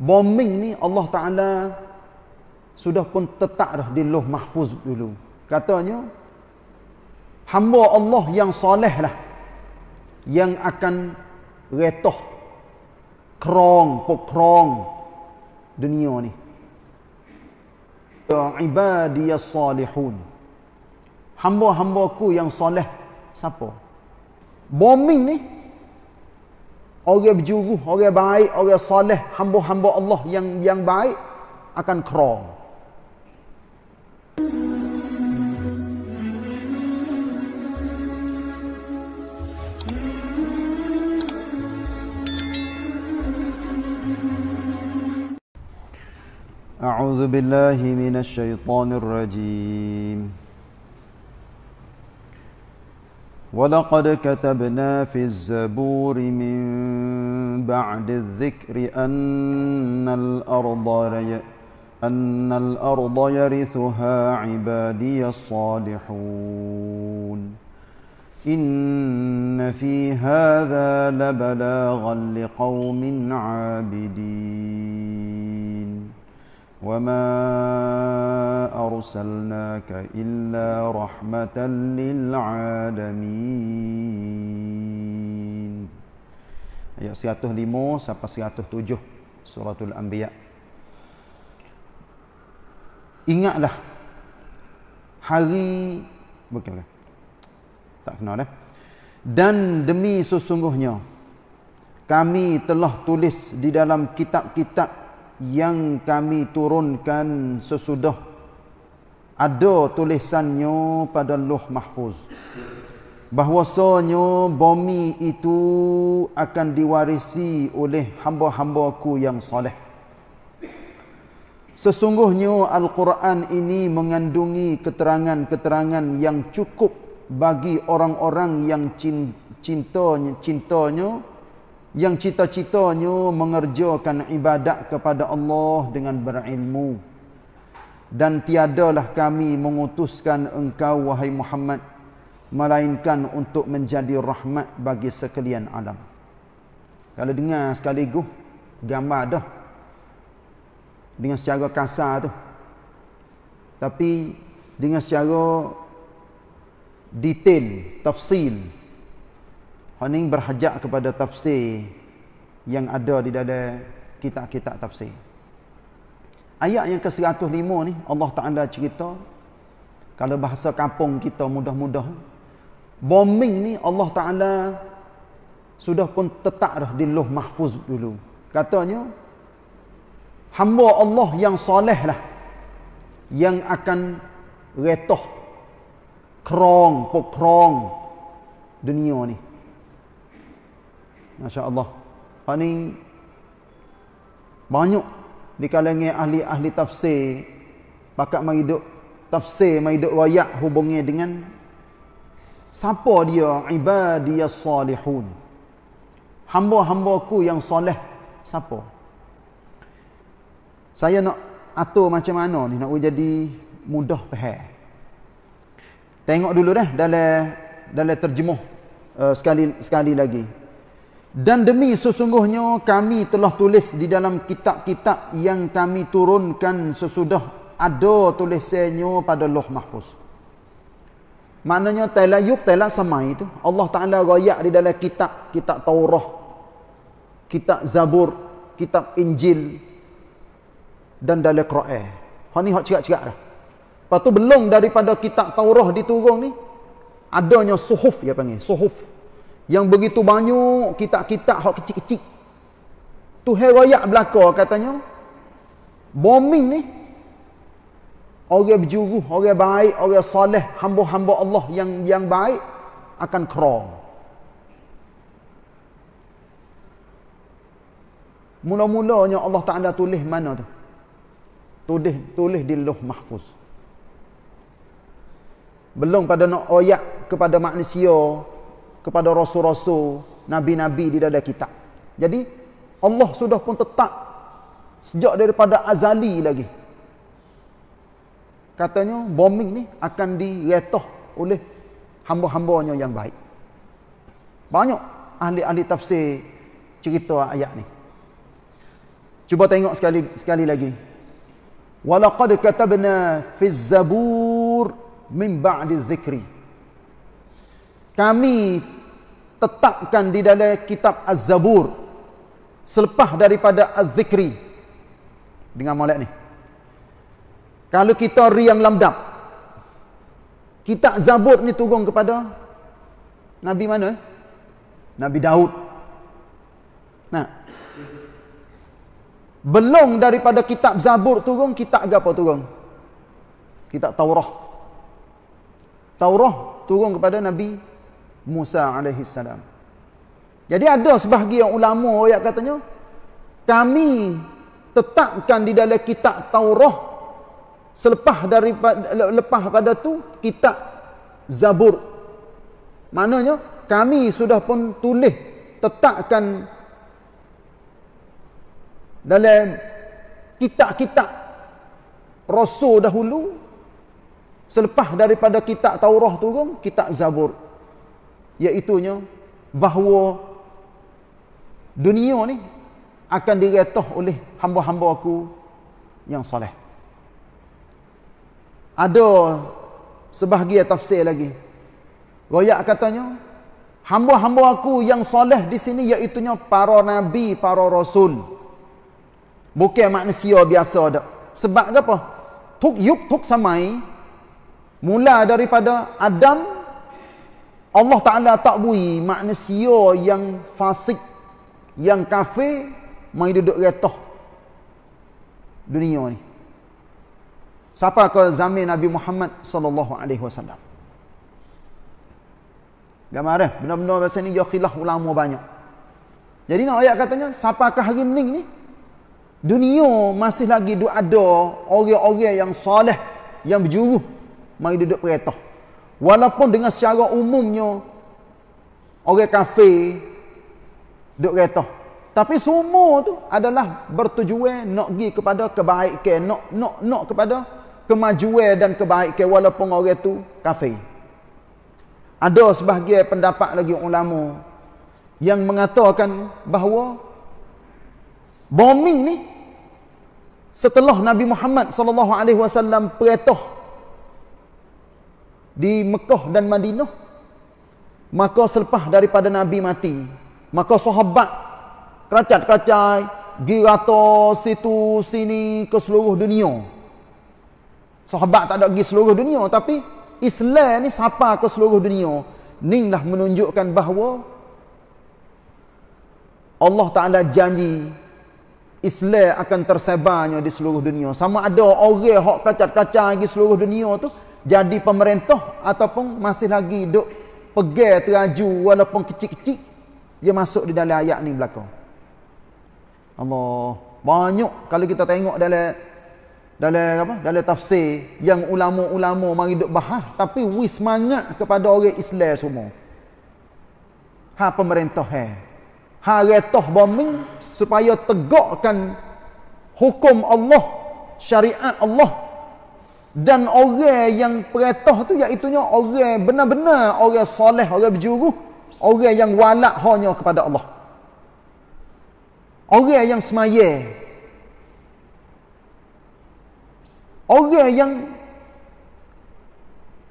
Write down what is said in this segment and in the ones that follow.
bombing ni Allah Ta'ala sudah pun tetak dah di loh mahfuz dulu. Katanya, hamba Allah yang soleh lah yang akan retoh kerong, pokrong dunia ni. Ya Ibadiyah salihun. Hamba-hambaku yang soleh, siapa? Bombing ni, orang berjuru, orang baik, orang soleh, hamba-hamba Allah yang yang baik akan kerong. A'udzu billahi minasy syaithanir rajim. ولقد كتبنا في الزبور من بعد الذكر أن الأرض أن الأرض يرثها عبادي الصالحون إن في هذا لبلاغا لقوم عابدين وما أرسلناك إلا رحمة للعالمين ayat 105 sampai 107 suratul anbiya ingatlah hari bukan, bukan. tak kenal dah eh. dan demi sesungguhnya kami telah tulis di dalam kitab-kitab yang kami turunkan sesudah ada tulisannya pada Luh Mahfuz bahwasanya bumi itu akan diwarisi oleh hamba-hambaku yang soleh sesungguhnya Al-Quran ini mengandungi keterangan-keterangan yang cukup bagi orang-orang yang cintanya cintanya yang cita-citanya mengerjakan ibadat kepada Allah dengan berilmu. Dan tiadalah kami mengutuskan engkau, wahai Muhammad, melainkan untuk menjadi rahmat bagi sekalian alam. Kalau dengar sekaligus, gambar dah. Dengan secara kasar tu. Tapi dengan secara detail, tafsil, Paling berhajak kepada tafsir yang ada di dalam kitab-kitab tafsir. Ayat yang ke-105 ni Allah Taala cerita kalau bahasa kampung kita mudah-mudah bombing ni Allah Taala sudah pun tetak dah di Loh Mahfuz dulu. Katanya hamba Allah yang soleh lah yang akan retoh kerong, pokrong dunia ni. Masya Allah. Hak ni banyak di kalangan ahli-ahli tafsir bakat menghidup tafsir menghidup wayak hubungnya dengan siapa dia ibadiyah salihun hamba-hamba ku yang soleh siapa saya nak atur macam mana ni nak jadi mudah pahal tengok dulu dah dalam dalam terjemuh uh, eh, sekali sekali lagi dan demi sesungguhnya kami telah tulis di dalam kitab-kitab yang kami turunkan sesudah ada tulisannya pada loh mahfuz. Maknanya telah yuk telah sama itu. Allah Ta'ala rayak di dalam kitab, kitab Taurah, kitab Zabur, kitab Injil dan dalam Quran. Ha ni hak cakap-cakap dah. Lepas tu belum daripada kitab Taurah diturun ni adanya suhuf dia panggil, suhuf yang begitu banyak kitab-kitab hak kecil-kecil tu heroyak belaka katanya bombing ni orang berjuru orang baik orang soleh hamba-hamba Allah yang yang baik akan kerong mula-mulanya Allah Ta'ala tulis mana tu tulis, tulis di luh mahfuz belum pada nak oyak kepada manusia kepada rasul-rasul, nabi-nabi di dada kita. Jadi Allah sudah pun tetap sejak daripada azali lagi. Katanya bombing ni akan diretoh oleh hamba-hambanya yang baik. Banyak ahli-ahli tafsir cerita ayat ni. Cuba tengok sekali sekali lagi. Walaqad katabna fi zabur min ba'di dhikri. Kami tetapkan di dalam kitab Az-Zabur selepas daripada Az-Zikri dengan molek ni kalau kita riang lamdap kitab Zabur ni turun kepada Nabi mana? Nabi Daud nah. belum daripada kitab Zabur turun kitab apa turun? kitab Taurah Taurah turun kepada Nabi Musa alaihi salam. Jadi ada sebahagian ulama yang katanya kami tetapkan di dalam kitab Taurah selepas daripada lepas pada tu kitab Zabur. Maknanya kami sudah pun tulis tetapkan dalam kitab-kitab rasul dahulu selepas daripada kitab Taurah turun kan, kitab Zabur iaitunya bahawa dunia ni akan diretoh oleh hamba-hamba aku yang soleh. Ada sebahagian tafsir lagi. Royak katanya, hamba-hamba aku yang soleh di sini iaitunya para nabi, para rasul. Bukan manusia biasa dak. Sebab apa? Tuk yuk tuk samai mula daripada Adam Allah Ta'ala tak bui manusia yang fasik, yang kafir, mai duduk retoh dunia ni. Siapa ke zaman Nabi Muhammad sallallahu alaihi wasallam? Gambar eh, benar-benar bahasa ni yaqilah ulama banyak. Jadi nak ayat katanya, siapakah hari ni ni? Dunia masih lagi ada orang-orang yang soleh, yang berjuruh, mai duduk peretoh. Walaupun dengan secara umumnya orang kafir duk kata tapi semua tu adalah bertujuan nak pergi kepada kebaikan nak nak nak kepada kemajuan dan kebaikan walaupun orang tu kafir. Ada sebahagian pendapat lagi ulama yang mengatakan bahawa bombing ni setelah Nabi Muhammad sallallahu alaihi wasallam perintah di Mekah dan Madinah maka selepas daripada Nabi mati maka sahabat kacat kacai pergi rata situ sini ke seluruh dunia sahabat tak ada pergi seluruh dunia tapi Islam ni siapa ke seluruh dunia ni lah menunjukkan bahawa Allah Ta'ala janji Islam akan tersebarnya di seluruh dunia. Sama ada orang yang kacat-kacat di seluruh dunia tu, jadi pemerintah ataupun masih lagi duk pegel teraju walaupun kecil-kecil dia masuk di dalam ayat ni belakang Allah banyak kalau kita tengok dalam dalam apa dalam tafsir yang ulama-ulama mari duk bahas tapi wis semangat kepada orang Islam semua ha pemerintah ha ha retoh bombing supaya tegakkan hukum Allah syariat Allah dan orang yang peretoh tu iaitunya orang benar-benar orang soleh orang berjuru orang yang walak hanya kepada Allah orang yang semaya orang yang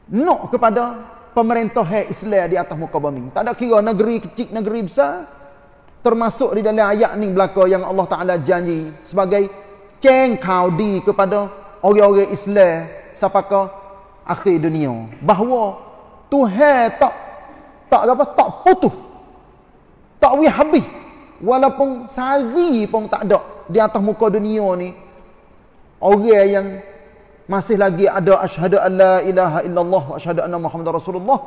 nak kepada pemerintah Islam di atas muka bumi tak ada kira negeri kecil negeri besar termasuk di dalam ayat ni belaka yang Allah Ta'ala janji sebagai cengkau di kepada orang-orang Islam sampai akhir dunia bahawa Tuhan tak tak apa tak putus tak wih habis walaupun sehari pun tak ada di atas muka dunia ni orang yang masih lagi ada asyhadu alla ilaha illallah wa asyhadu anna muhammad rasulullah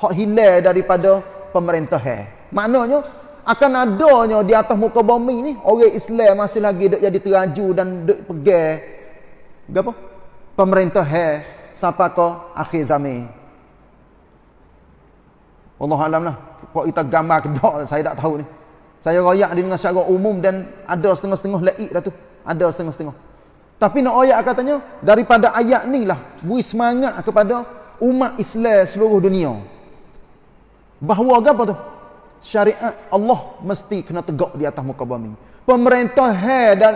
hak hilang daripada pemerintahan maknanya akan adanya di atas muka bumi ni orang Islam masih lagi duk jadi teraju dan duk pegang Gapo? Pemerintah he sapa ko akhir zaman. Allah alam lah. kau kita gambar kedok lah, saya tak tahu ni. Saya royak di dengan secara umum dan ada setengah-setengah laik dah tu. Ada setengah-setengah. Tapi nak royak katanya daripada ayat ni lah beri semangat kepada umat Islam seluruh dunia. Bahawa apa tu? Syariat Allah mesti kena tegak di atas muka bumi. Pemerintah hai dan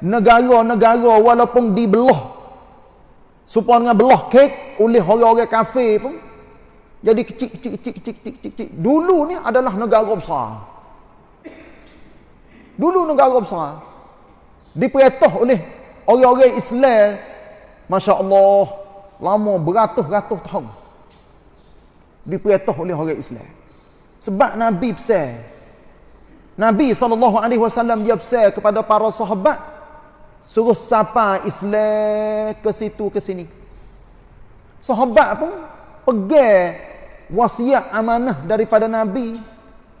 negara-negara walaupun dibelah supaya dengan belah kek oleh orang-orang kafir pun jadi kecil-kecil-kecil-kecil-kecil dulu ni adalah negara besar dulu negara besar diperintah oleh orang-orang Islam Masya Allah lama beratus-ratus tahun diperintah oleh orang Islam sebab Nabi besar Nabi SAW dia besar kepada para sahabat suruh sapa Islam ke situ ke sini. Sahabat pun pegang wasiat amanah daripada Nabi.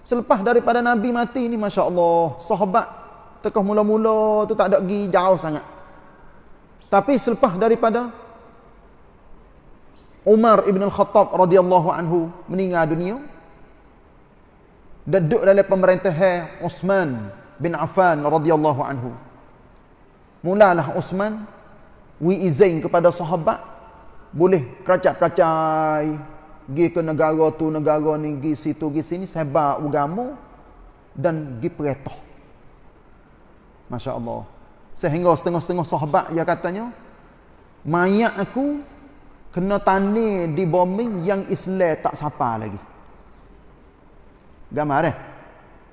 Selepas daripada Nabi mati ni masya-Allah, sahabat tekah mula-mula tu tak ada pergi jauh sangat. Tapi selepas daripada Umar ibn al-Khattab radhiyallahu anhu meninggal dunia dan duduk dalam pemerintahan Uthman bin Affan radhiyallahu anhu mulalah Osman wi izin kepada sahabat boleh keracat-keracai pergi ke negara tu negara ni pergi situ pergi sini sebab ugamu dan pergi peretoh Masya Allah sehingga setengah-setengah sahabat yang katanya mayat aku kena tani di bombing yang Islam tak sapa lagi gambar eh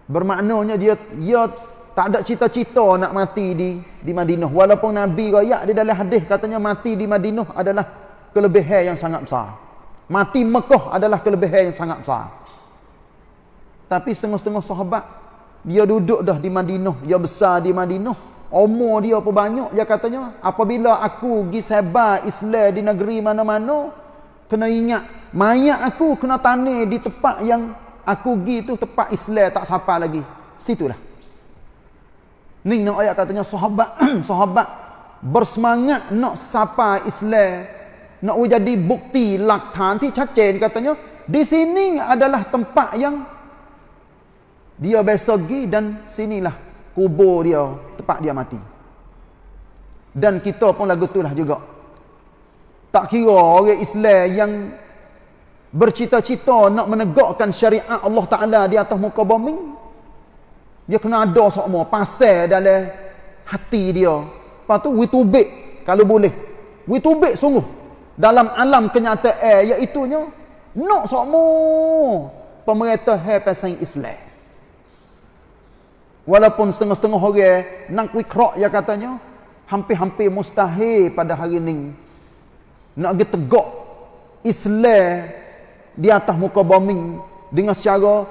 bermaknanya dia dia tak ada cita-cita nak mati di di Madinah. Walaupun Nabi raya di dalam hadis katanya mati di Madinah adalah kelebihan yang sangat besar. Mati Mekah adalah kelebihan yang sangat besar. Tapi setengah-setengah sahabat, dia duduk dah di Madinah. Dia besar di Madinah. Umur dia apa banyak. Dia katanya, apabila aku pergi sebar Islam di negeri mana-mana, kena ingat, mayat aku kena tanir di tempat yang aku pergi tu, tempat Islam tak sapa lagi. Situlah. Ni nak ayat katanya sahabat sahabat bersemangat nak sapa Islam nak jadi bukti laktan ti cacen katanya di sini adalah tempat yang dia biasa pergi dan sinilah kubur dia tempat dia mati dan kita pun lagu tulah juga tak kira orang Islam yang bercita-cita nak menegakkan syariat Allah Ta'ala di atas muka bombing dia kena ada semua pasal dalam hati dia lepas tu witubik kalau boleh witubik sungguh dalam alam kenyataan eh, iaitu nya nok semua pemerintah hai eh, pasal Islam walaupun setengah-setengah orang eh, nak wikrok ya katanya hampir-hampir mustahil pada hari ini nak pergi tegak Islam di atas muka bumi dengan secara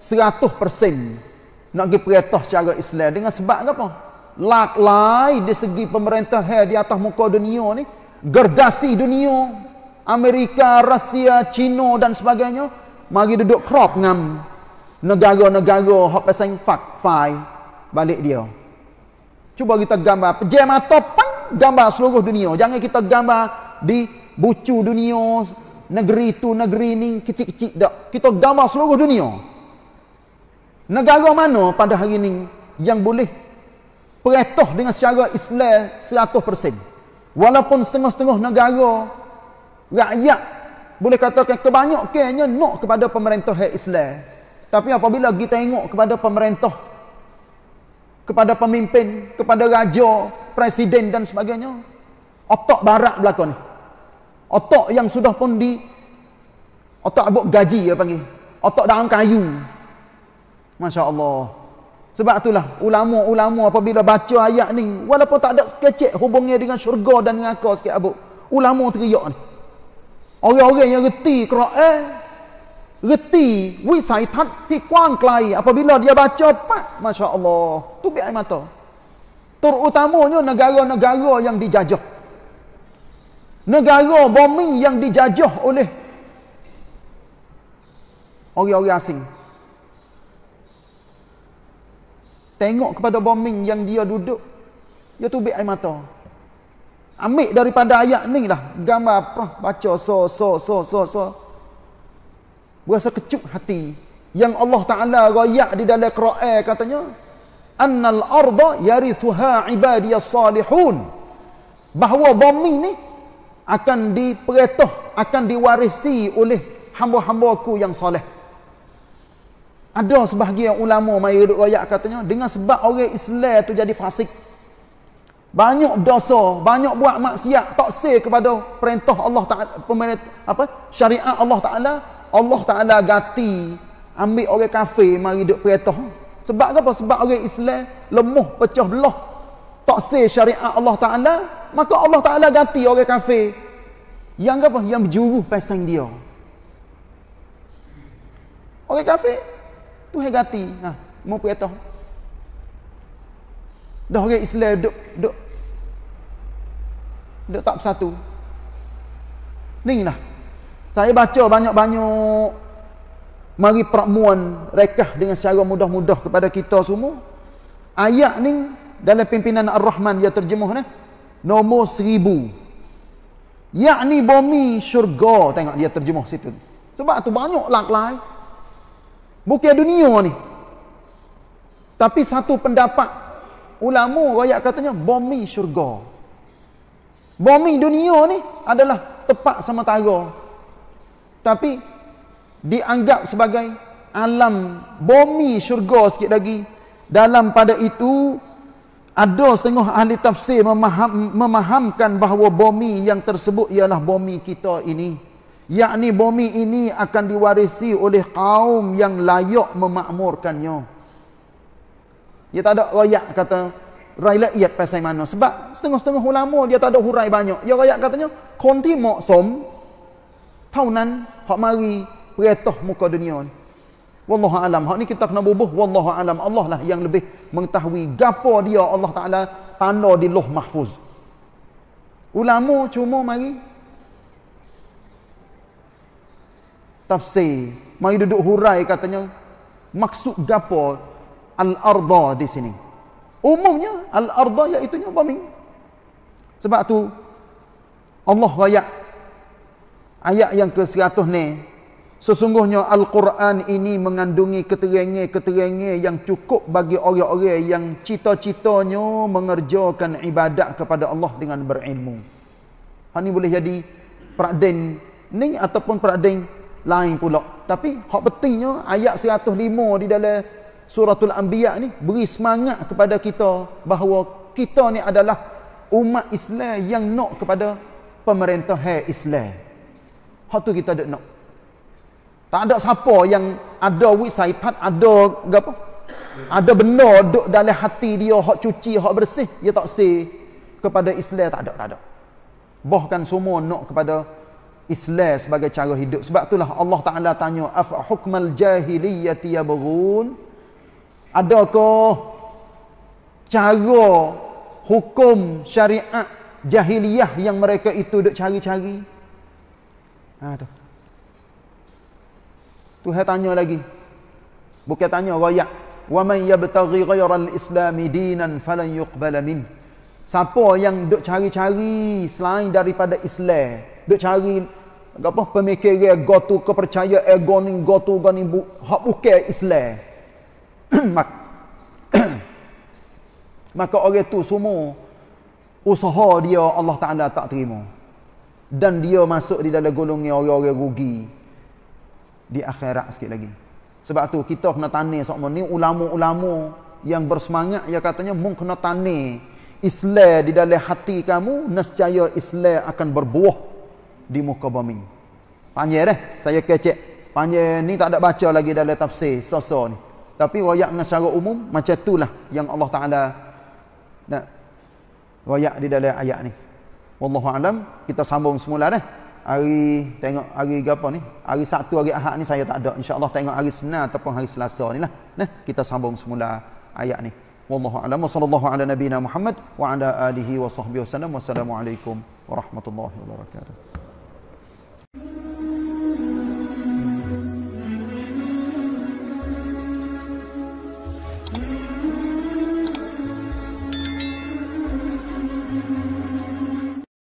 100 persen nak pergi perintah secara Islam dengan sebab apa? Lak lai di segi pemerintah di atas muka dunia ni gerdasi dunia Amerika, Rusia, Cina dan sebagainya mari duduk crop ngam, negara-negara hak pasang fak fai balik dia cuba kita gambar pejam atau pang gambar seluruh dunia jangan kita gambar di bucu dunia negeri tu negeri ni kecil-kecil dak kita gambar seluruh dunia Negara mana pada hari ini yang boleh peretoh dengan secara Islam 100%? Walaupun setengah-setengah negara, rakyat boleh katakan kebanyakannya nak kepada pemerintah Islam. Tapi apabila kita tengok kepada pemerintah, kepada pemimpin, kepada raja, presiden dan sebagainya, otak barak belakang ni. Otak yang sudah pun di, otak abuk gaji ya panggil. Otak dalam kayu. Masya Allah. Sebab itulah ulama-ulama apabila baca ayat ni, walaupun tak ada kecek hubungnya dengan syurga dan neraka sikit abu. Ulama teriak ni. Orang-orang yang reti kera'a, reti wisai tati kuang kelai apabila dia baca pak, Masya Allah. Tu biar air mata. Terutamanya negara-negara yang dijajah. Negara bombing yang dijajah oleh orang-orang asing. Tengok kepada bombing yang dia duduk. Dia tubik air mata. Ambil daripada ayat ni lah. Gambar apa? Baca so, so, so, so, so. Berasa kecup hati. Yang Allah Ta'ala rayak di dalam Quran katanya. Annal arba yarithuha ibadiyas salihun. Bahawa bumi ni akan diperetuh, akan diwarisi oleh hamba-hambaku yang soleh. Ada sebahagian ulama mai duduk royak katanya dengan sebab orang Islam tu jadi fasik. Banyak dosa, banyak buat maksiat tak taksir kepada perintah Allah Taala apa syariat Allah Taala, Allah Taala ganti ambil orang kafir mari duduk perintah. Sebab apa? Sebab orang Islam lemah pecah belah tak taksir syariat Allah Taala, maka Allah Taala ganti orang kafir. Yang apa? Yang berjuruh pasang dia. Orang kafir tu hai gati ha mau pergi atas dah orang Islam duk duk duk tak bersatu ni lah. saya baca banyak-banyak mari peramuan rekah dengan secara mudah-mudah kepada kita semua ayat ni dalam pimpinan Ar-Rahman dia terjemuh ni nombor seribu yakni bumi syurga tengok dia terjemuh situ sebab tu banyak lak lain Bukit dunia ni. Tapi satu pendapat ulama royak katanya bumi syurga. Bumi dunia ni adalah tempat sementara. Tapi dianggap sebagai alam bumi syurga sikit lagi. Dalam pada itu ada setengah ahli tafsir memaham, memahamkan bahawa bumi yang tersebut ialah bumi kita ini yakni bumi ini akan diwarisi oleh kaum yang layak memakmurkannya. Dia tak ada rakyat kata, rakyat lah pasal mana? Sebab setengah-setengah ulama dia tak ada hurai banyak. Dia rakyat katanya, konti maksum, tahunan, hak mari, beretoh muka dunia ni. Wallahu alam. Hak ni kita kena bubuh wallahu alam. Allah lah yang lebih mengetahui Gapa dia Allah Taala tanda di Loh Mahfuz. Ulama cuma mari tafsir. Mari duduk hurai katanya. Maksud gapo al-arda di sini. Umumnya al-arda iaitu bumi. Sebab tu Allah ayat ayat yang ke-100 ni sesungguhnya al-Quran ini mengandungi keterangan-keterangan yang cukup bagi orang-orang yang cita-citanya mengerjakan ibadat kepada Allah dengan berilmu. Ini ha, boleh jadi praden ni ataupun praden lain pula. Tapi hak pentingnya ayat 105 di dalam suratul anbiya ni beri semangat kepada kita bahawa kita ni adalah umat Islam yang nak kepada pemerintah Islam. Hak tu kita ada nak. Tak ada siapa yang ada wisaitat, ada apa? Ada benda duk dalam hati dia hak cuci, hak bersih, dia tak si kepada Islam tak ada, tak ada. Bahkan semua nak kepada Islam sebagai cara hidup. Sebab itulah Allah Taala tanya afa hukmal jahiliyyati yabghun? Adakah cara hukum syariat jahiliyah yang mereka itu duk cari-cari? Ha tu. Tu saya tanya lagi. Bukan tanya royak. Wa man yabtaghi ghayra al-islami dinan falan yuqbala minhu. Siapa yang duk cari-cari selain daripada Islam, duk cari apa pemikiran go to kepercaya ego ni go to go ni hak bukan Islam. Maka orang itu semua usaha dia Allah Taala tak terima. Dan dia masuk di dalam golongan orang-orang rugi di akhirat sikit lagi. Sebab tu kita kena tanya sok ni ulama-ulama yang bersemangat ya katanya mung kena tanya Islam di dalam hati kamu nescaya Islam akan berbuah di muka bumi. Panjang eh saya kecek. Panjang ni tak ada baca lagi dalam tafsir sosa ni. Tapi wayak dengan secara umum macam itulah yang Allah Taala nak royak di dalam ayat ni. Wallahu alam kita sambung semula dah. Eh? Hari tengok hari apa ni? Hari Sabtu hari Ahad ni saya tak ada. Insya-Allah tengok hari Senin ataupun hari Selasa ni lah. Nah, kita sambung semula ayat ni wallahu a'lam wa sallallahu ala nabiyyina muhammad wa ala alihi wa sahbihi wasallam wassalamu alaikum warahmatullahi wabarakatuh